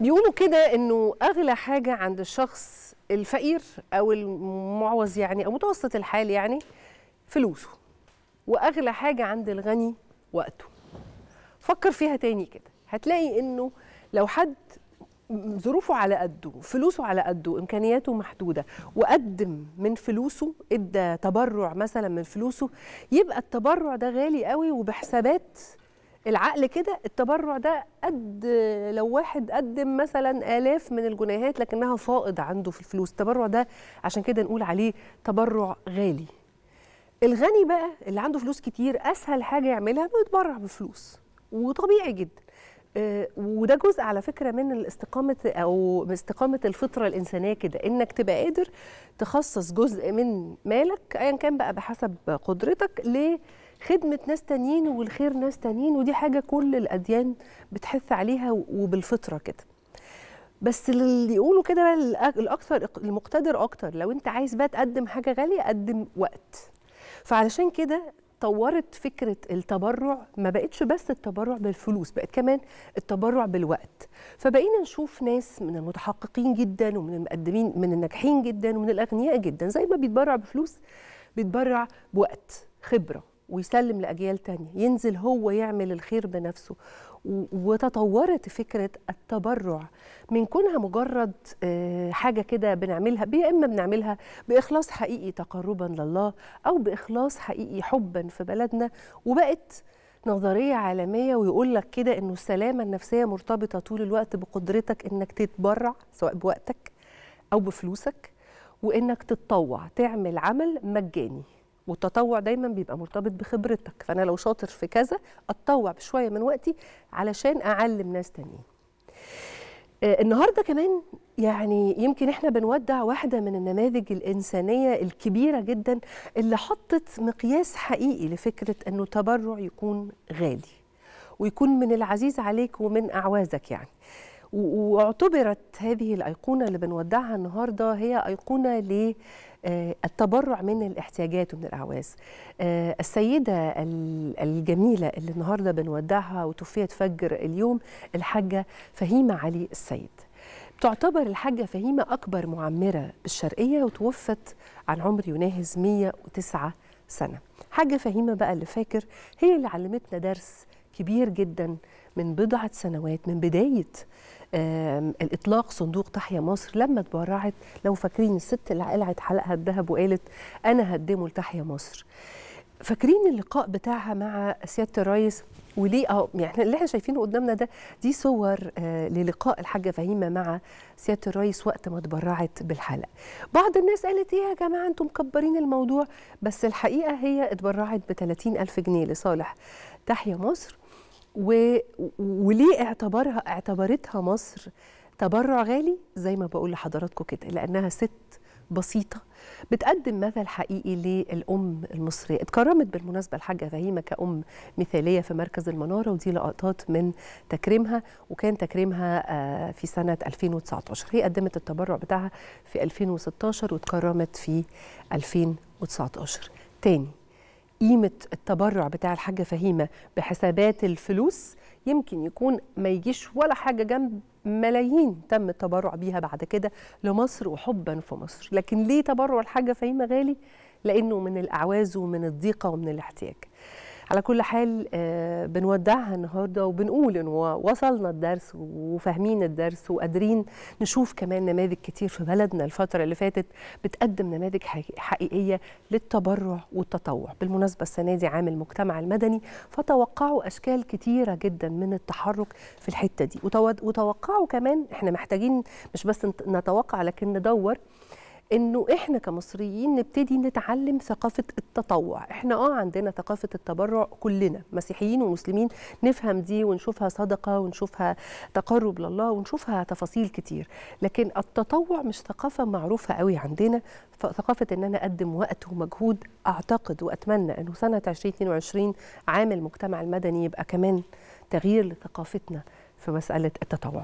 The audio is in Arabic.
بيقولوا كده انه اغلى حاجه عند الشخص الفقير او المعوز يعني او متوسط الحال يعني فلوسه واغلى حاجه عند الغني وقته فكر فيها تاني كده هتلاقي انه لو حد ظروفه على قده فلوسه على قده امكانياته محدوده وقدم من فلوسه ادى تبرع مثلا من فلوسه يبقى التبرع ده غالي قوي وبحسابات العقل كده التبرع ده قد لو واحد قدم مثلا آلاف من الجنيهات لكنها فائض عنده في الفلوس التبرع ده عشان كده نقول عليه تبرع غالي الغني بقى اللي عنده فلوس كتير أسهل حاجة يعملها إنه يتبرع بفلوس وطبيعي جدا آه، وده جزء على فكره من الاستقامه او استقامه الفطره الانسانيه كده انك تبقى قادر تخصص جزء من مالك ايا كان بقى بحسب قدرتك ليه خدمه ناس تانيين والخير ناس تانيين ودي حاجه كل الاديان بتحث عليها وبالفطره كده بس اللي يقولوا كده بقى الاكثر المقتدر اكتر لو انت عايز بقى تقدم حاجه غاليه قدم وقت فعلشان كده طورت فكره التبرع ما بقتش بس التبرع بالفلوس بقت كمان التبرع بالوقت فبقينا نشوف ناس من المتحققين جدا ومن المقدمين من الناجحين جدا ومن الاغنياء جدا زي ما بيتبرع بفلوس بيتبرع بوقت خبره ويسلم لأجيال تانية ينزل هو يعمل الخير بنفسه وتطورت فكرة التبرع من كونها مجرد آه، حاجة كده بنعملها يا إما بنعملها بإخلاص حقيقي تقربا لله أو بإخلاص حقيقي حبا في بلدنا وبقت نظرية عالمية ويقول لك كده إنه السلامة النفسية مرتبطة طول الوقت بقدرتك إنك تتبرع سواء بوقتك أو بفلوسك وإنك تتطوع تعمل عمل مجاني والتطوع دايما بيبقى مرتبط بخبرتك فانا لو شاطر في كذا اتطوع بشويه من وقتي علشان اعلم ناس تانيين آه، النهارده كمان يعني يمكن احنا بنودع واحده من النماذج الانسانيه الكبيره جدا اللي حطت مقياس حقيقي لفكره انه التبرع يكون غالي ويكون من العزيز عليك ومن اعوازك يعني واعتبرت هذه الايقونه اللي بنودعها النهارده هي ايقونه ل آه، التبرع من الاحتياجات ومن الأعواز آه، السيدة الجميلة اللي النهاردة بنودعها وتوفيت فجر اليوم الحاجة فهيمة علي السيد تعتبر الحاجة فهيمة أكبر معمرة بالشرقية وتوفت عن عمر يناهز 109 سنة حاجة فهيمة بقى اللي فاكر هي اللي علمتنا درس كبير جدا من بضعة سنوات من بداية الإطلاق صندوق تحيا مصر لما تبرعت لو فاكرين الست اللي قلعت حلقها الذهب وقالت أنا هقدمه لتحيا مصر فاكرين اللقاء بتاعها مع سياده الرئيس وليه اه يعني اللي احنا شايفينه قدامنا ده دي صور آه للقاء الحاجه فهيمه مع سياده الرئيس وقت ما تبرعت بالحلقه. بعض الناس قالت ايه يا جماعه انتم مكبرين الموضوع بس الحقيقه هي اتبرعت ب 30000 جنيه لصالح تحيا مصر و... وليه اعتبرها اعتبرتها مصر تبرع غالي زي ما بقول لحضراتكم كده لانها ست بسيطه بتقدم مثل حقيقي للام المصريه اتكرمت بالمناسبه الحاجه فهيمه كأم مثاليه في مركز المناره ودي لقطات من تكريمها وكان تكريمها آه، في سنه 2019 هي قدمت التبرع بتاعها في 2016 واتكرمت في 2019 تاني قيمه التبرع بتاع الحاجه فهيمه بحسابات الفلوس يمكن يكون ما يجيش ولا حاجه جنب ملايين تم التبرع بيها بعد كده لمصر وحبا في مصر لكن ليه تبرع الحاجه فهيمه غالي لانه من الاعواز ومن الضيقه ومن الاحتياج على كل حال آه، بنودعها النهارده وبنقول ان وصلنا الدرس وفاهمين الدرس وقادرين نشوف كمان نماذج كتير في بلدنا الفتره اللي فاتت بتقدم نماذج حقيقيه للتبرع والتطوع بالمناسبه السنه دي عام المجتمع المدني فتوقعوا اشكال كتيره جدا من التحرك في الحته دي وتوقعوا كمان احنا محتاجين مش بس نتوقع لكن ندور انه احنا كمصريين نبتدي نتعلم ثقافه التطوع احنا اه عندنا ثقافه التبرع كلنا مسيحيين ومسلمين نفهم دي ونشوفها صدقه ونشوفها تقرب لله ونشوفها تفاصيل كتير لكن التطوع مش ثقافه معروفه قوي عندنا ثقافه ان انا اقدم وقت ومجهود اعتقد واتمنى انه سنه 2022 عام المجتمع المدني يبقى كمان تغيير لثقافتنا في مساله التطوع